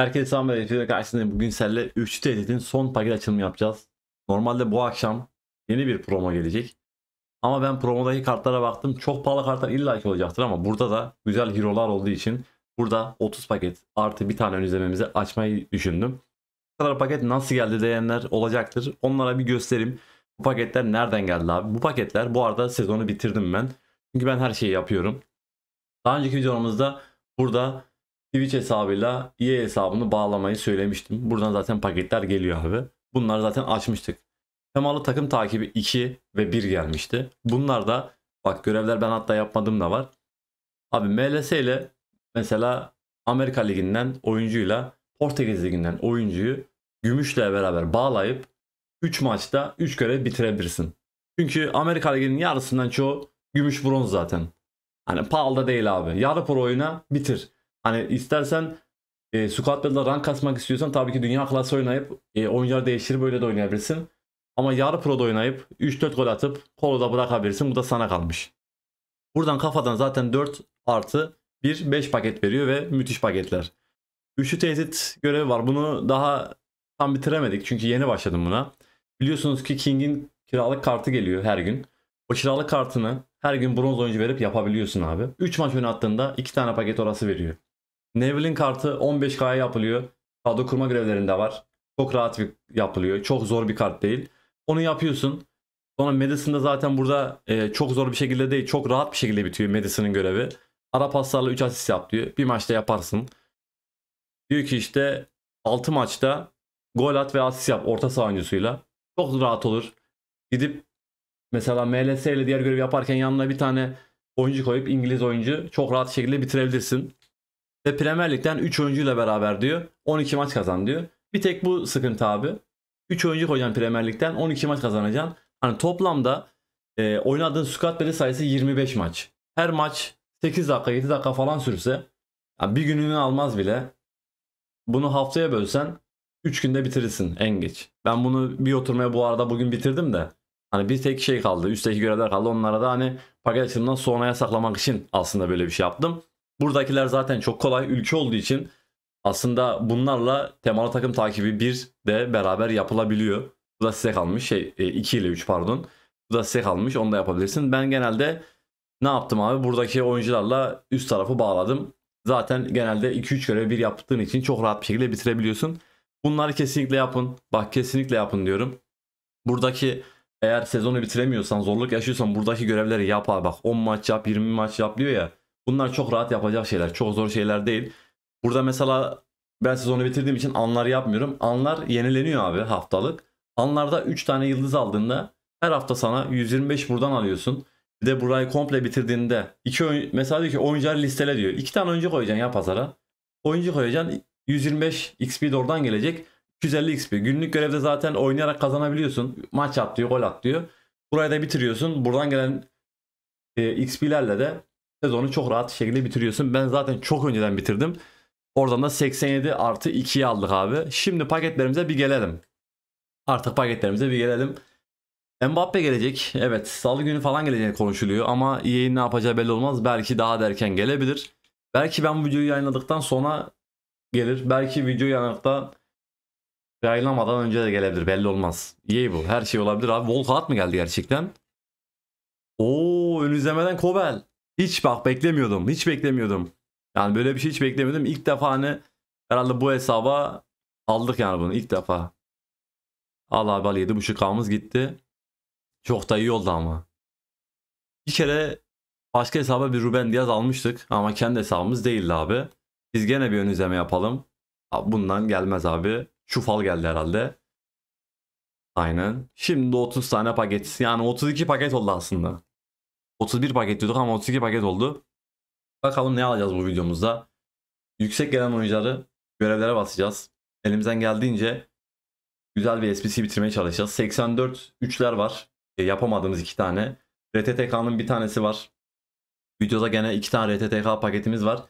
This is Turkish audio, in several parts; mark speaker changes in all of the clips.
Speaker 1: Herkese selam ve videoda karşınızda bugün sizlerle 3 tehditin son paket açılımı yapacağız. Normalde bu akşam yeni bir promo gelecek. Ama ben promodaki kartlara baktım. Çok pahalı kartlar illa olacaktır ama burada da güzel hero'lar olduğu için burada 30 paket artı bir tane ön izlememizi açmayı düşündüm. Bu kadar paket nasıl geldi diyenler olacaktır. Onlara bir göstereyim. Bu paketler nereden geldi abi? Bu paketler bu arada sezonu bitirdim ben. Çünkü ben her şeyi yapıyorum. Daha önceki videomuzda burada Twitch hesabıyla EA hesabını bağlamayı söylemiştim. Buradan zaten paketler geliyor abi. Bunları zaten açmıştık. Temalı takım takibi 2 ve 1 gelmişti. Bunlar da bak görevler ben hatta yapmadığım da var. Abi MLS ile mesela Amerika Ligi'nden oyuncuyla Portekiz Ligi'nden oyuncuyu gümüşle beraber bağlayıp 3 maçta 3 görev bitirebilirsin. Çünkü Amerika Ligi'nin yarısından çoğu gümüş bronz zaten. Hani pahalı da değil abi. Yarı pro oyuna bitir. Hani istersen e, Squad Battle'da rank kasmak istiyorsan tabii ki dünya klası oynayıp e, oyuncuları değiştirip böyle de oynayabilirsin. Ama yarı pro'da oynayıp 3-4 gol atıp kolu da bırakabilirsin. Bu da sana kalmış. Buradan kafadan zaten 4 artı 1 5 paket veriyor ve müthiş paketler. Üçlü tehdit görevi var. Bunu daha tam bitiremedik çünkü yeni başladım buna. Biliyorsunuz ki King'in kiralık kartı geliyor her gün. O kiralık kartını her gün bronz oyuncu verip yapabiliyorsun abi. 3 maç oynattığında 2 tane paket orası veriyor. Neville'in kartı 15K'ya yapılıyor. Kadro kurma görevlerinde var. Çok rahat bir yapılıyor. Çok zor bir kart değil. Onu yapıyorsun. Sonra Madison'da zaten burada e, çok zor bir şekilde değil. Çok rahat bir şekilde bitiyor Madison'ın görevi. Ara paslarla 3 asist yap diyor. Bir maçta yaparsın. Diyor ki işte 6 maçta gol at ve asist yap orta saha oyuncusuyla. Çok rahat olur. Gidip mesela MLS ile diğer görev yaparken yanına bir tane oyuncu koyup İngiliz oyuncu çok rahat şekilde bitirebilirsin. Ve Premier Lig'den 3 oyuncuyla beraber diyor 12 maç kazan diyor. Bir tek bu sıkıntı abi. 3 oyuncu koyacaksın Premier Lig'den 12 maç kazanacaksın. Hani toplamda e, oynadığın squat beli sayısı 25 maç. Her maç 8 dakika 7 dakika falan sürse yani bir gününü almaz bile. Bunu haftaya bölsen 3 günde bitirirsin en geç. Ben bunu bir oturmaya bu arada bugün bitirdim de. Hani bir tek şey kaldı. Üstteki görevler kaldı. Onlara da hani paket açılımından sonraya saklamak için aslında böyle bir şey yaptım. Buradakiler zaten çok kolay ülke olduğu için aslında bunlarla temalı takım takibi 1 de beraber yapılabiliyor. Bu da size kalmış. Şey 2 e, ile 3 pardon. Bu da size kalmış. Onu da yapabilirsin. Ben genelde ne yaptım abi? Buradaki oyuncularla üst tarafı bağladım. Zaten genelde 2-3 görev bir yaptığın için çok rahat bir şekilde bitirebiliyorsun. Bunları kesinlikle yapın. Bak kesinlikle yapın diyorum. Buradaki eğer sezonu bitiremiyorsan, zorluk yaşıyorsan buradaki görevleri yap abi. Bak 10 maç yap, 20 maç yap diyor ya. Bunlar çok rahat yapacak şeyler. Çok zor şeyler değil. Burada mesela ben sezonu bitirdiğim için anlar yapmıyorum. Anlar yenileniyor abi haftalık. Anlarda 3 tane yıldız aldığında her hafta sana 125 buradan alıyorsun. Bir de burayı komple bitirdiğinde iki oyun, mesela diyor ki oyuncular listele diyor. 2 tane oyuncu koyacaksın ya pazara. Oyuncu koyacaksın 125 XP de oradan gelecek. 250 XP. Günlük görevde zaten oynayarak kazanabiliyorsun. Maç at diyor, gol at diyor. Burayı da bitiriyorsun. Buradan gelen e, XP'lerle de sezonu çok rahat şekilde bitiriyorsun. Ben zaten çok önceden bitirdim. Oradan da 87 artı 2'yi aldık abi. Şimdi paketlerimize bir gelelim. Artık paketlerimize bir gelelim. Mbappe gelecek. Evet salı günü falan gelecek konuşuluyor ama EA'nin ne yapacağı belli olmaz. Belki daha derken gelebilir. Belki ben bu videoyu yayınladıktan sonra gelir. Belki video yanakta yayınlamadan önce de gelebilir. Belli olmaz. İyi e bu. Her şey olabilir abi. Volkaat mı geldi gerçekten? Oo ön izlemeden Kobel. Hiç bak beklemiyordum. Hiç beklemiyordum. Yani böyle bir şey hiç beklemiyordum. İlk defa hani herhalde bu hesaba aldık yani bunu ilk defa. Al abi al 7.5K'mız gitti. Çok da iyi oldu ama. Bir kere başka hesaba bir Ruben Diaz almıştık ama kendi hesabımız değildi abi. Biz gene bir ön izleme yapalım. Abi bundan gelmez abi. Şu fal geldi herhalde. Aynen. Şimdi 30 tane paket. Yani 32 paket oldu aslında. 31 paket diyorduk ama 32 paket oldu. Bakalım ne alacağız bu videomuzda. Yüksek gelen oyuncuları görevlere basacağız. Elimizden geldiğince güzel bir SPC bitirmeye çalışacağız. 84 üçler var. E, yapamadığımız iki tane. RTTK'nın bir tanesi var. Videoda gene iki tane RTTK paketimiz var.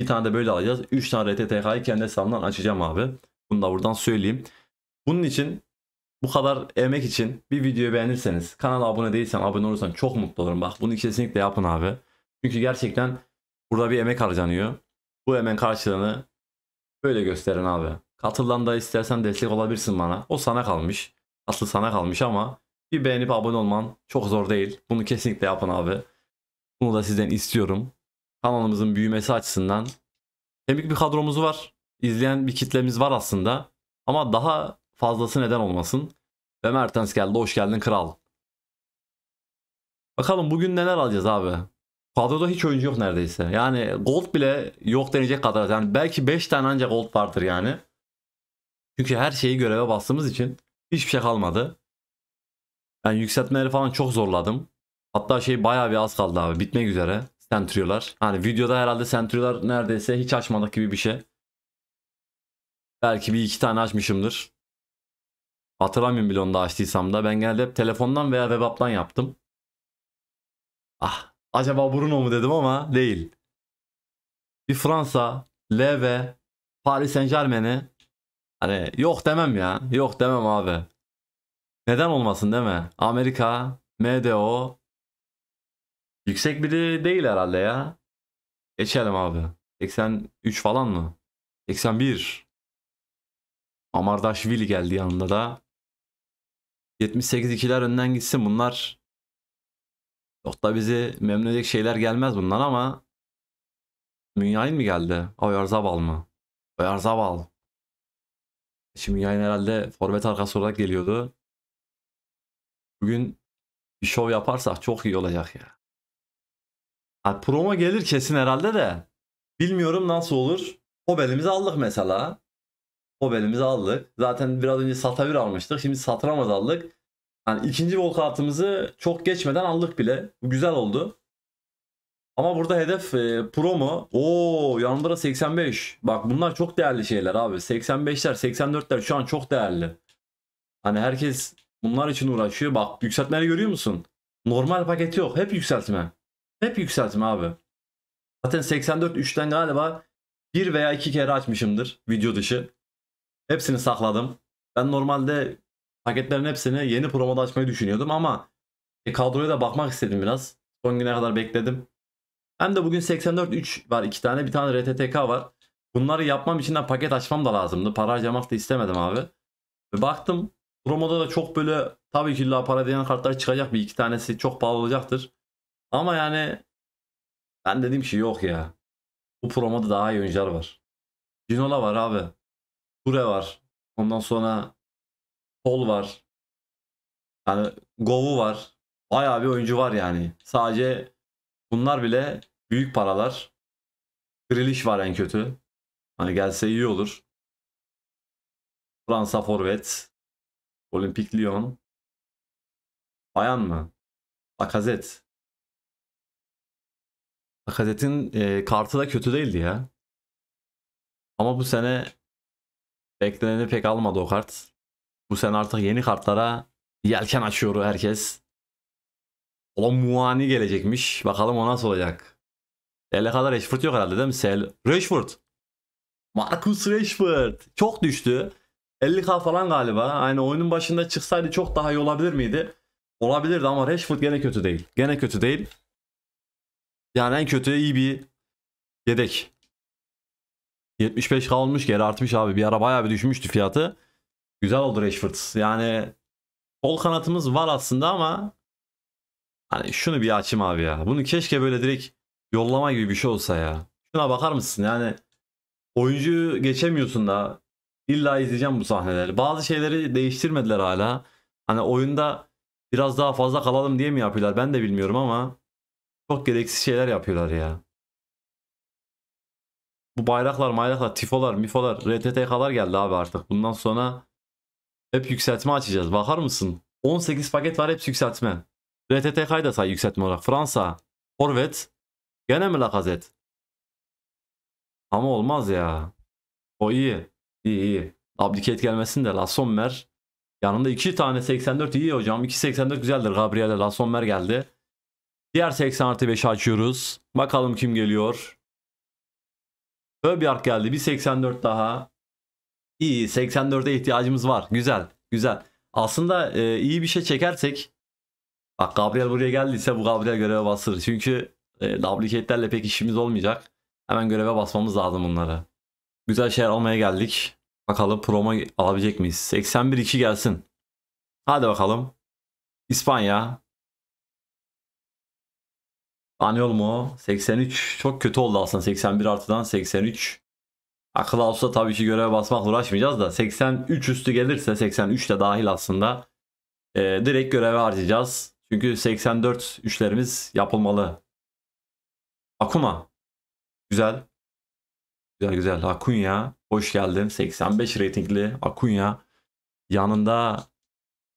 Speaker 1: Bir tane de böyle alacağız. 3 tane RTTK'yı kendi hesabımdan açacağım abi. Bunu da buradan söyleyeyim. Bunun için bu kadar emek için bir videoyu beğenirseniz, kanala abone değilsen abone olursan çok mutlu olurum. Bak bunu kesinlikle yapın abi. Çünkü gerçekten burada bir emek harcanıyor. Bu emeğin karşılığını böyle gösterin abi. Katıldan da istersen destek olabilirsin bana. O sana kalmış. Aslı sana kalmış ama bir beğenip abone olman çok zor değil. Bunu kesinlikle yapın abi. Bunu da sizden istiyorum. Kanalımızın büyümesi açısından. Temiz bir kadromuz var. İzleyen bir kitlemiz var aslında. Ama daha fazlası neden olmasın. Ve Mertens geldi. Hoş geldin kral. Bakalım bugün neler alacağız abi. Kadroda hiç oyuncu yok neredeyse. Yani gold bile yok denecek kadar. Yani belki 5 tane ancak gold vardır yani. Çünkü her şeyi göreve bastığımız için hiçbir şey kalmadı. Yani yükseltmeleri falan çok zorladım. Hatta şey bayağı bir az kaldı abi. Bitmek üzere. Sentriolar. Hani videoda herhalde sentriolar neredeyse hiç açmadık gibi bir şey. Belki bir iki tane açmışımdır. Hatırlamıyorum bile onu da açtıysam da. Ben genelde hep telefondan veya web app'tan yaptım. Ah acaba Bruno mu dedim ama değil. Bir Fransa, LV, Paris Saint Germain'i hani yok demem ya. Yok demem abi. Neden olmasın değil mi? Amerika, MDO yüksek biri değil herhalde ya. Geçelim abi. 83 falan mı? 81. Amardaşvili geldi yanında da. 78 ikiler önden gitsin bunlar. Çok da bizi memnun edecek şeyler gelmez bundan ama Münyayin mi geldi? Oyarzabal mı? Oyarzabal.
Speaker 2: Şimdi yayın herhalde forvet arkası olarak geliyordu.
Speaker 1: Bugün bir şov yaparsak çok iyi olacak ya. Ha, promo gelir kesin herhalde de. Bilmiyorum nasıl olur. Hobelimizi aldık mesela. Nobel'imizi aldık. Zaten biraz önce Satavir almıştık. Şimdi Satıramaz aldık. Yani ikinci vol kartımızı çok geçmeden aldık bile. Bu güzel oldu. Ama burada hedef e, pro mu? Oo yanında 85. Bak bunlar çok değerli şeyler abi. 85'ler 84'ler şu an çok değerli. Hani herkes bunlar için uğraşıyor. Bak yükseltmeleri görüyor musun? Normal paketi yok. Hep yükseltme. Hep yükseltme abi. Zaten 84 3'ten galiba bir veya iki kere açmışımdır video dışı. Hepsini sakladım. Ben normalde paketlerin hepsini yeni promoda açmayı düşünüyordum ama e, kadroya da bakmak istedim biraz. Son güne kadar bekledim. Hem de bugün 843 var iki tane. Bir tane RTTK var. Bunları yapmam için de paket açmam da lazımdı. Para harcamak da istemedim abi. Ve baktım promoda da çok böyle tabii ki la para diyen kartlar çıkacak bir iki tanesi çok pahalı olacaktır. Ama yani ben dedim ki yok ya. Bu promoda daha iyi oyuncular var. Cinola var abi. Ture var. Ondan sonra Pol var. Yani Gov'u var. Bayağı bir oyuncu var yani. Sadece bunlar bile büyük paralar. Grilish var en kötü. Hani gelse iyi olur.
Speaker 2: Fransa forvet. Olympic Lyon. Bayan mı? Akazet.
Speaker 1: Akazet'in e, kartı da kötü değildi ya. Ama bu sene Bekleneni pek almadı o kart. Bu sene artık yeni kartlara yelken açıyor herkes. O Muani gelecekmiş. Bakalım o nasıl olacak. Ele kadar Rashford yok herhalde değil mi? Sel Rashford. Marcus Rashford. Çok düştü. 50k falan galiba. Aynı oyunun başında çıksaydı çok daha iyi olabilir miydi? Olabilirdi ama Rashford gene kötü değil. Gene kötü değil. Yani en kötüye iyi bir yedek. 75k olmuş geri artmış abi. Bir ara bayağı bir düşmüştü fiyatı. Güzel oldu Rashford. Yani sol kanatımız var aslında ama hani şunu bir açayım abi ya. Bunu keşke böyle direkt yollama gibi bir şey olsa ya. Şuna bakar mısın? Yani oyuncu geçemiyorsun da illa izleyeceğim bu sahneleri. Bazı şeyleri değiştirmediler hala. Hani oyunda biraz daha fazla kalalım diye mi yapıyorlar ben de bilmiyorum ama çok gereksiz şeyler yapıyorlar ya bu bayraklar mayraklar tifolar mifolar RTTK'lar geldi abi artık. Bundan sonra hep yükseltme açacağız. Bakar mısın? 18 paket var hep yükseltme. RTTK'yı da say yükseltme olarak. Fransa, Horvet, gene mi Lakazet? Ama olmaz ya. O iyi. iyi, iyi. Abdicate gelmesin de La Sommer. Yanında 2 tane 84 iyi hocam. 2.84 güzeldir. Gabriel'e La Sommer geldi. Diğer 80 artı 5 açıyoruz. Bakalım kim geliyor. Höbjark geldi. Bir 84 daha. İyi. 84'e ihtiyacımız var. Güzel. Güzel. Aslında e, iyi bir şey çekersek bak Gabriel buraya geldiyse bu Gabriel göreve basır. Çünkü e, duplicatlerle pek işimiz olmayacak. Hemen göreve basmamız lazım bunları. Güzel şeyler almaya geldik. Bakalım promo alabilecek miyiz? 81-2 gelsin. Hadi bakalım. İspanya. Tanıyor mu? 83 çok kötü oldu aslında 81 artıdan 83. Akıl olsa tabii ki göreve basmak uğraşmayacağız da 83 üstü gelirse 83 de dahil aslında e, direkt göreve harcayacağız. Çünkü 84 üçlerimiz yapılmalı. Akuma. Güzel. Güzel güzel. Akunya. Hoş geldin. 85 reytingli Akunya. Yanında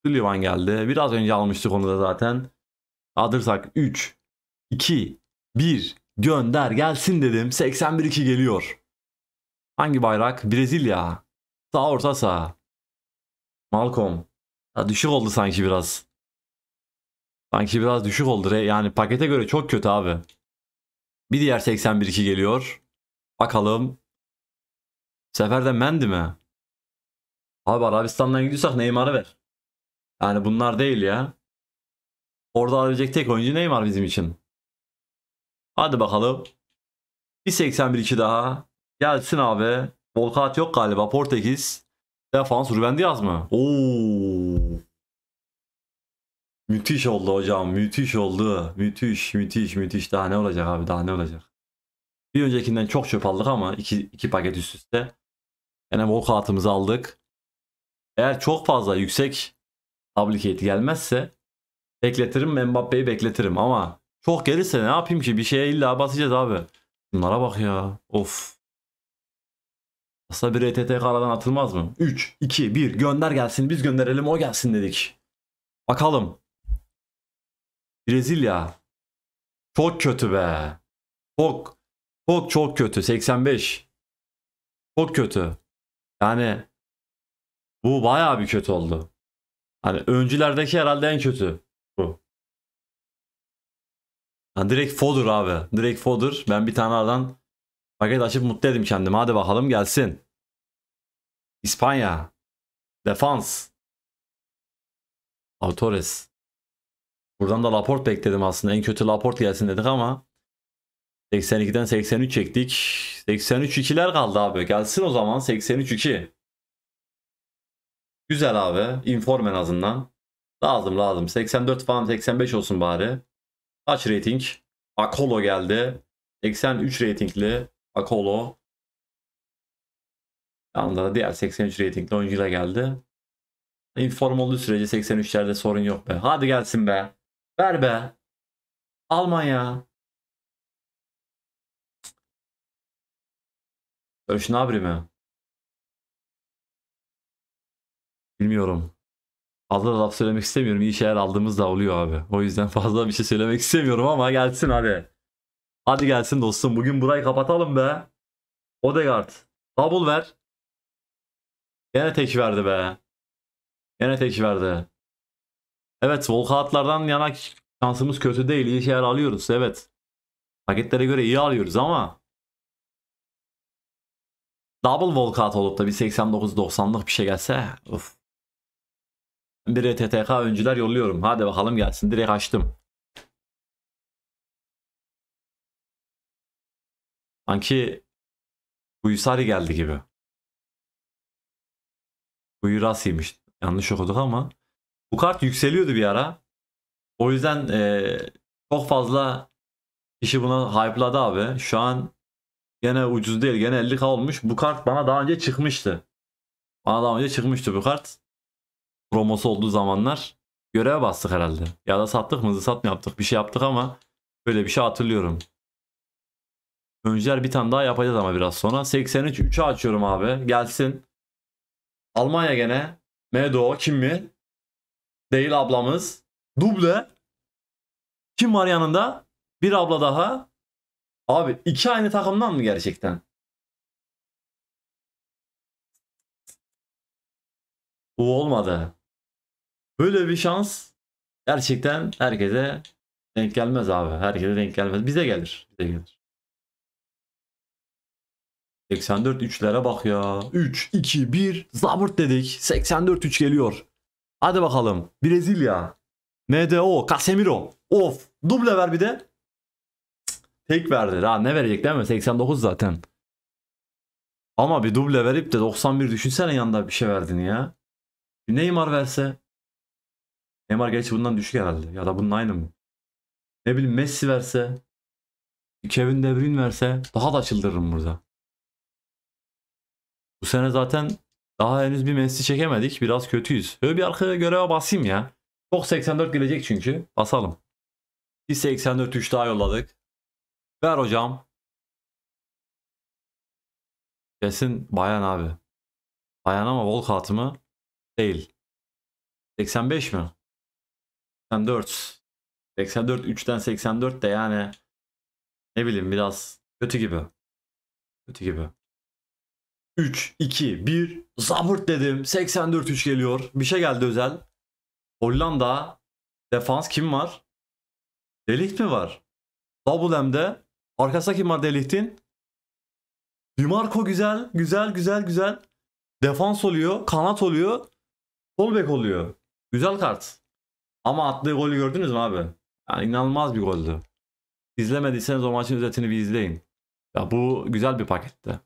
Speaker 1: Sullivan geldi. Biraz önce almıştık onu da zaten. Adırsak 3. 2, 1 gönder gelsin dedim. 81-2 geliyor. Hangi bayrak? Brezilya. Sağ orta sağ. Malcolm. Ya düşük oldu sanki biraz. Sanki biraz düşük oldu. Yani pakete göre çok kötü abi. Bir diğer 81-2 geliyor. Bakalım. Seferde Mendy mi? Abi Arabistan'dan gidiyorsak Neymar'ı ver. Yani bunlar değil ya. Orada alabilecek tek oyuncu Neymar bizim için. Hadi bakalım. 181 2 daha. Gelsin abi. Volkat yok galiba. Portekiz. Defans Ruben Diaz mı? Oo. Müthiş oldu hocam. Müthiş oldu. Müthiş, müthiş, müthiş. Daha ne olacak abi? Daha ne olacak? Bir öncekinden çok çöp aldık ama iki, iki paket üst üste. Yine volkatımızı aldık. Eğer çok fazla yüksek tablikate gelmezse bekletirim Mbappe'yi bekletirim ama çok gelirse ne yapayım ki? Bir şeye illa basacağız abi. Bunlara bak ya. Of. Aslında bir ETT karadan atılmaz mı? 3, 2, 1 gönder gelsin biz gönderelim o gelsin dedik. Bakalım. Brezilya. Çok kötü be. Çok çok çok kötü 85. Çok kötü. Yani bu bayağı bir kötü oldu. Hani öncülerdeki herhalde en kötü. Ha, direkt fodder abi. Direkt fodder. Ben bir tane adam paket açıp mutlu edim kendimi. Hadi bakalım gelsin.
Speaker 2: İspanya. Defans. Autores.
Speaker 1: Buradan da Laport bekledim aslında. En kötü Laport gelsin dedik ama 82'den 83 çektik. 83 2'ler kaldı abi. Gelsin o zaman 83 2. Güzel abi. Inform en azından. Lazım lazım. 84 falan 85 olsun bari. Kaç rating? Akolo geldi. 83 ratingli Akolo. Yanında da diğer 83 ratingli oyuncuyla geldi. Inform olduğu sürece 83'lerde sorun yok be. Hadi gelsin be. Ver be. Almanya.
Speaker 2: Öşnabri mi?
Speaker 1: Bilmiyorum. Fazla laf söylemek istemiyorum. İyi şeyler aldığımız da oluyor abi. O yüzden fazla bir şey söylemek istemiyorum ama gelsin hadi. Hadi gelsin dostum. Bugün burayı kapatalım be. Odegaard. Double ver. Yine tek verdi be. Yine tek verdi. Evet volkaatlardan yana şansımız kötü değil. İyi şeyler alıyoruz. Evet. Paketlere göre iyi alıyoruz ama double volkaat olup da bir 89-90'lık bir şey gelse. Of. Bir TTK öncüler yolluyorum.
Speaker 2: Hadi bakalım gelsin. Direkt açtım. Sanki Uyusari geldi gibi.
Speaker 1: Uyurasi'ymiş. Yanlış okuduk ama. Bu kart yükseliyordu bir ara. O yüzden e, çok fazla kişi buna hype'ladı abi. Şu an gene ucuz değil. Gene 50k olmuş. Bu kart bana daha önce çıkmıştı. Bana daha önce çıkmıştı bu kart promosu olduğu zamanlar göreve bastık herhalde. Ya da sattık mı sat mı yaptık bir şey yaptık ama böyle bir şey hatırlıyorum. Öncüler bir tane daha yapacağız ama biraz sonra. 83 3'ü açıyorum abi gelsin. Almanya gene. Medo kim mi? Değil ablamız.
Speaker 2: Duble. Kim var yanında? Bir abla daha. Abi iki aynı takımdan mı gerçekten? Bu olmadı. Böyle bir şans
Speaker 1: gerçekten herkese denk gelmez abi. Herkese denk gelmez. Bize gelir. Bize gelir. 84 3'lere bak ya. 3, 2, 1 zabırt dedik. 84 3 geliyor. Hadi bakalım. Brezilya. MDO. Casemiro. Of. Duble ver bir de. Tek verdi. Daha ne verecek değil mi? 89 zaten. Ama bir duble verip de 91 düşünsene yanında bir şey verdin ya. Bir Neymar verse. Neymar gerçi bundan düşük herhalde. Ya da bunun aynı mı? Ne bileyim Messi verse, Kevin De Bruyne verse daha da çıldırırım burada. Bu sene zaten daha henüz bir Messi çekemedik. Biraz kötüyüz. Böyle bir arkaya göreve basayım ya. Çok 84 gelecek çünkü. Basalım. Bir 84 3 daha yolladık. Ver
Speaker 2: hocam. Kesin bayan abi. Bayan ama volk atımı Değil. 85 mi?
Speaker 1: 84. 84 3'ten 84 de yani ne bileyim biraz kötü gibi. Kötü gibi. 3, 2, 1 zabırt dedim. 84 3 geliyor. Bir şey geldi özel. Hollanda defans kim var? Delikt mi var? Double M'de. Arkasında kim var Delikt'in? Dimarco güzel. Güzel güzel güzel. Defans oluyor. Kanat oluyor. Sol bek oluyor. Güzel kart. Ama attığı golü gördünüz mü abi? Yani inanılmaz bir goldü. İzlemediyseniz o maçın özetini bir izleyin. Ya bu güzel bir paketti.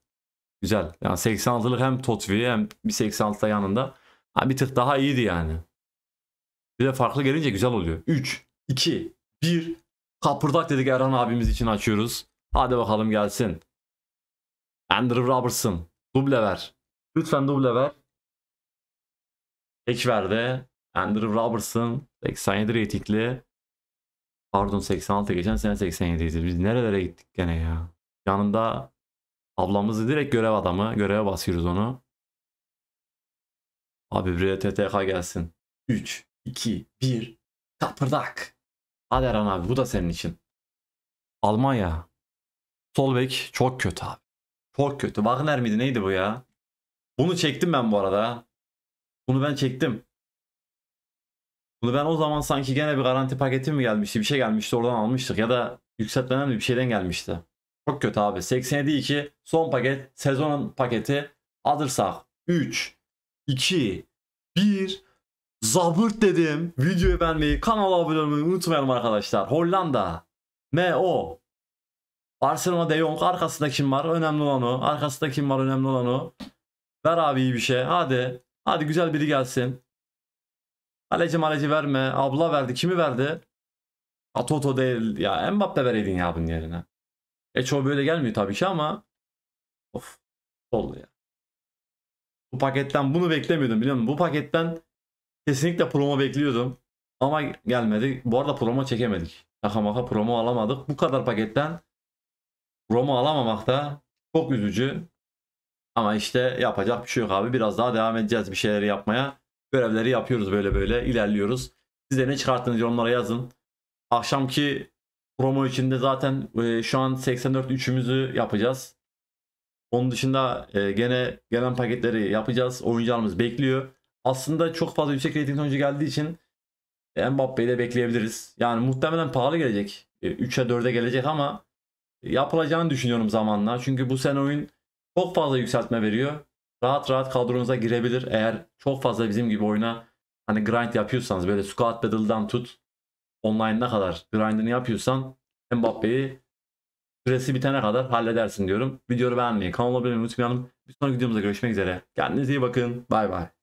Speaker 1: Güzel. Yani 86'lık hem Totvi hem bir 86'da yanında. bir tık daha iyiydi yani. Bir de farklı gelince güzel oluyor. 3, 2, 1. Kapırdak dedik Erhan abimiz için açıyoruz. Hadi bakalım gelsin. Andrew Robertson. Duble ver. Lütfen duble ver. Ek verdi. Andrew Robertson 87 reytingli. Pardon 86 geçen sene 87 idi. Biz nerelere gittik gene ya. Yanında ablamızı direkt görev adamı. Göreve basıyoruz onu. Abi buraya TTK gelsin. 3, 2, 1. Kapırdak. Hadi Erhan abi bu da senin için. Almanya. Sol çok kötü abi. Çok kötü. Wagner miydi neydi bu ya? Bunu çektim ben bu arada. Bunu ben çektim. Bunu ben o zaman sanki gene bir garanti paketi mi gelmişti bir şey gelmişti oradan almıştık ya da yükseltlenen bir şeyden gelmişti. Çok kötü abi. 87-2 son paket sezonun paketi alırsak 3, 2, 1 Zabırt dedim. Videoyu beğenmeyi, kanala abone olmayı unutmayalım arkadaşlar. Hollanda. MO. Barcelona De Jong. Arkasında kim var? Önemli olan o. Arkasında kim var? Önemli olan o. Ver abi iyi bir şey. Hadi. Hadi güzel biri gelsin. Kaleci maleci verme. Abla verdi. Kimi verdi? Atoto değil. Ya Mbappe vereydin ya bunun yerine. E çoğu böyle gelmiyor tabii ki ama. Of. Oldu ya. Bu paketten bunu beklemiyordum biliyor musun? Bu paketten kesinlikle promo bekliyordum. Ama gelmedi. Bu arada promo çekemedik. Şaka maka promo alamadık. Bu kadar paketten promo alamamak da çok üzücü. Ama işte yapacak bir şey yok abi. Biraz daha devam edeceğiz bir şeyleri yapmaya görevleri yapıyoruz böyle böyle ilerliyoruz. Siz de ne çıkarttınız yorumlara yazın. Akşamki promo içinde zaten e, şu an 84 üçümüzü yapacağız. Onun dışında e, gene gelen paketleri yapacağız. Oyuncularımız bekliyor. Aslında çok fazla yüksek rating oyuncu geldiği için Mbappe'yi de bekleyebiliriz. Yani muhtemelen pahalı gelecek. 3'e 4'e gelecek ama yapılacağını düşünüyorum zamanla. Çünkü bu sene oyun çok fazla yükseltme veriyor rahat rahat kadronuza girebilir. Eğer çok fazla bizim gibi oyuna hani grind yapıyorsanız böyle squad battle'dan tut online'ına kadar grindini yapıyorsan Mbappe'yi süresi bitene kadar halledersin diyorum. Videoyu beğenmeyi, kanalıma abone olmayı unutmayalım. Bir sonraki videomuzda görüşmek üzere. Kendinize iyi bakın. Bay bay.